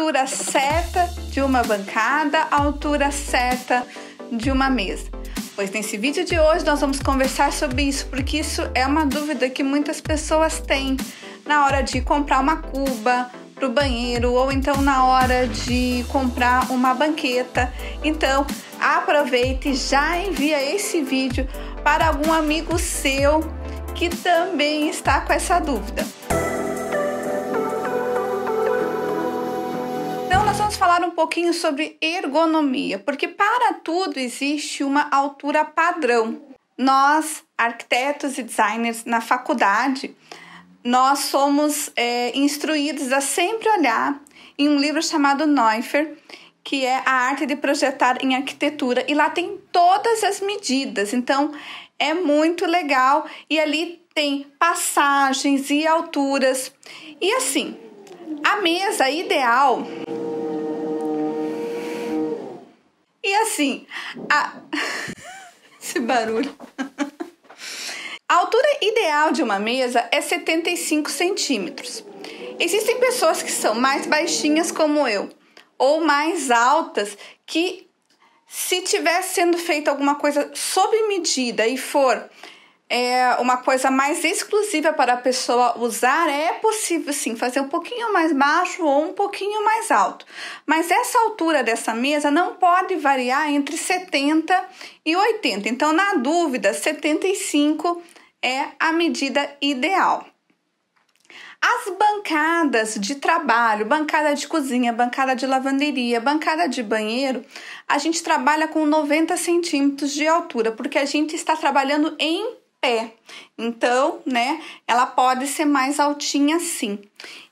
altura certa de uma bancada, a altura certa de uma mesa. Pois nesse vídeo de hoje nós vamos conversar sobre isso, porque isso é uma dúvida que muitas pessoas têm na hora de comprar uma cuba para o banheiro ou então na hora de comprar uma banqueta. Então aproveite e já envia esse vídeo para algum amigo seu que também está com essa dúvida. nós vamos falar um pouquinho sobre ergonomia, porque para tudo existe uma altura padrão. Nós, arquitetos e designers na faculdade, nós somos é, instruídos a sempre olhar em um livro chamado Neufer, que é a arte de projetar em arquitetura, e lá tem todas as medidas. Então, é muito legal e ali tem passagens e alturas. E assim, a mesa ideal assim, a... esse barulho. A altura ideal de uma mesa é 75 centímetros. Existem pessoas que são mais baixinhas, como eu, ou mais altas, que se tiver sendo feita alguma coisa sob medida e for é uma coisa mais exclusiva para a pessoa usar, é possível sim fazer um pouquinho mais baixo ou um pouquinho mais alto. Mas essa altura dessa mesa não pode variar entre 70 e 80. Então, na dúvida, 75 é a medida ideal. As bancadas de trabalho, bancada de cozinha, bancada de lavanderia, bancada de banheiro, a gente trabalha com 90 centímetros de altura, porque a gente está trabalhando em pé. Então, né, ela pode ser mais altinha sim.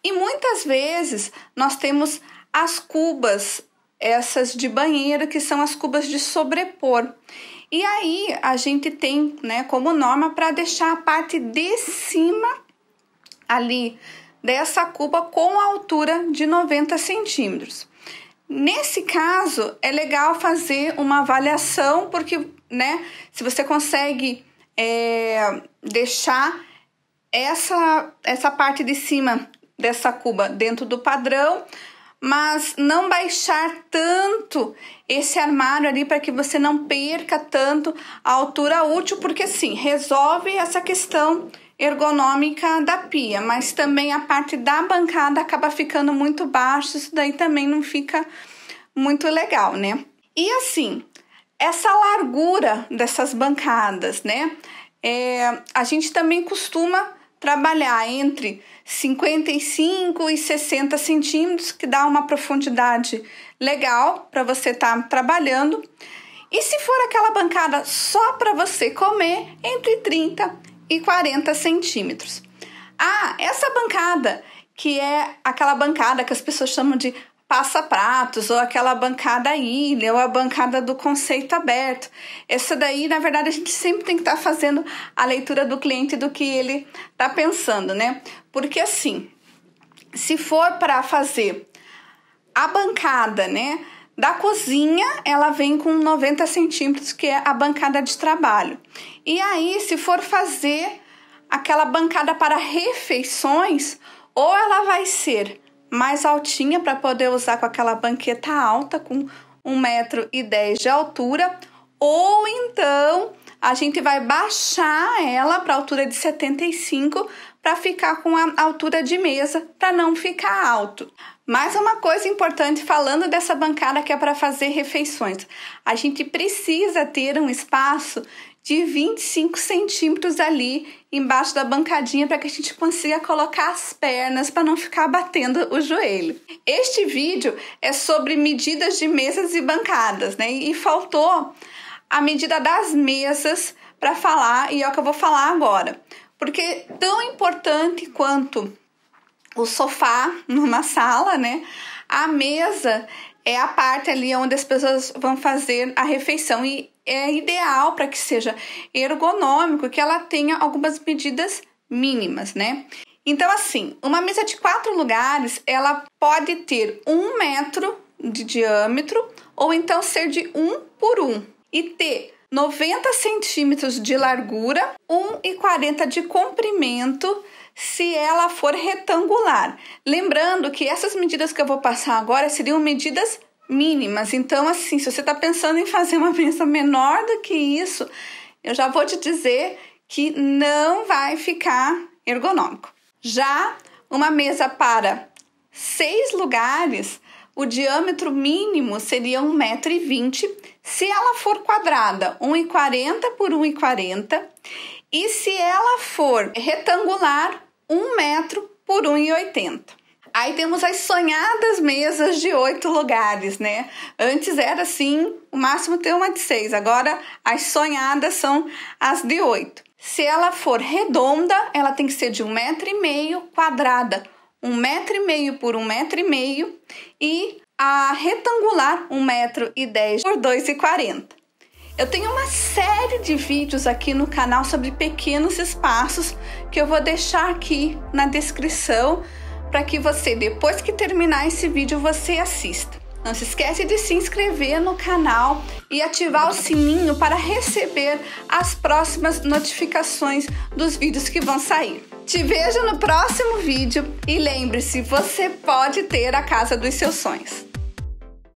E muitas vezes nós temos as cubas, essas de banheiro, que são as cubas de sobrepor. E aí a gente tem, né, como norma para deixar a parte de cima ali dessa cuba com a altura de 90 centímetros. Nesse caso, é legal fazer uma avaliação, porque, né, se você consegue é, deixar essa, essa parte de cima dessa cuba dentro do padrão, mas não baixar tanto esse armário ali para que você não perca tanto a altura útil, porque sim, resolve essa questão ergonômica da pia, mas também a parte da bancada acaba ficando muito baixa, isso daí também não fica muito legal, né? E assim, essa largura dessas bancadas, né? É, a gente também costuma trabalhar entre 55 e 60 centímetros, que dá uma profundidade legal para você estar tá trabalhando. E se for aquela bancada só para você comer, entre 30 e 40 centímetros. Ah, essa bancada que é aquela bancada que as pessoas chamam de passa-pratos, ou aquela bancada ilha, ou a bancada do conceito aberto. Essa daí, na verdade, a gente sempre tem que estar tá fazendo a leitura do cliente do que ele está pensando, né? Porque assim, se for para fazer a bancada, né? Da cozinha, ela vem com 90 centímetros, que é a bancada de trabalho. E aí, se for fazer aquela bancada para refeições, ou ela vai ser mais altinha para poder usar com aquela banqueta alta com 1,10m de altura, ou então a gente vai baixar ela para a altura de 75 para ficar com a altura de mesa, para não ficar alto. Mais uma coisa importante falando dessa bancada que é para fazer refeições. A gente precisa ter um espaço de 25 centímetros ali embaixo da bancadinha para que a gente consiga colocar as pernas para não ficar batendo o joelho. Este vídeo é sobre medidas de mesas e bancadas, né? E faltou a medida das mesas para falar e é o que eu vou falar agora. Porque tão importante quanto o sofá numa sala, né? A mesa é a parte ali onde as pessoas vão fazer a refeição e é ideal para que seja ergonômico, que ela tenha algumas medidas mínimas, né? Então, assim, uma mesa de quatro lugares ela pode ter um metro de diâmetro ou então ser de um por um e ter 90 centímetros de largura, 1,40 de comprimento se ela for retangular. Lembrando que essas medidas que eu vou passar agora seriam medidas mínimas. Então, assim, se você está pensando em fazer uma mesa menor do que isso, eu já vou te dizer que não vai ficar ergonômico. Já uma mesa para seis lugares, o diâmetro mínimo seria 120 vinte. Se ela for quadrada, 1,40 por 1,40 e se ela for retangular, 1 metro por 1,80. Aí temos as sonhadas mesas de oito lugares, né? Antes era assim, o máximo tem uma de seis, agora as sonhadas são as de oito. Se ela for redonda, ela tem que ser de um metro e meio quadrada, um metro e meio por um metro e meio e a retangular 1,10m por 2,40m. Eu tenho uma série de vídeos aqui no canal sobre pequenos espaços que eu vou deixar aqui na descrição para que você, depois que terminar esse vídeo, você assista. Não se esquece de se inscrever no canal e ativar o sininho para receber as próximas notificações dos vídeos que vão sair. Te vejo no próximo vídeo e lembre-se, você pode ter a casa dos seus sonhos.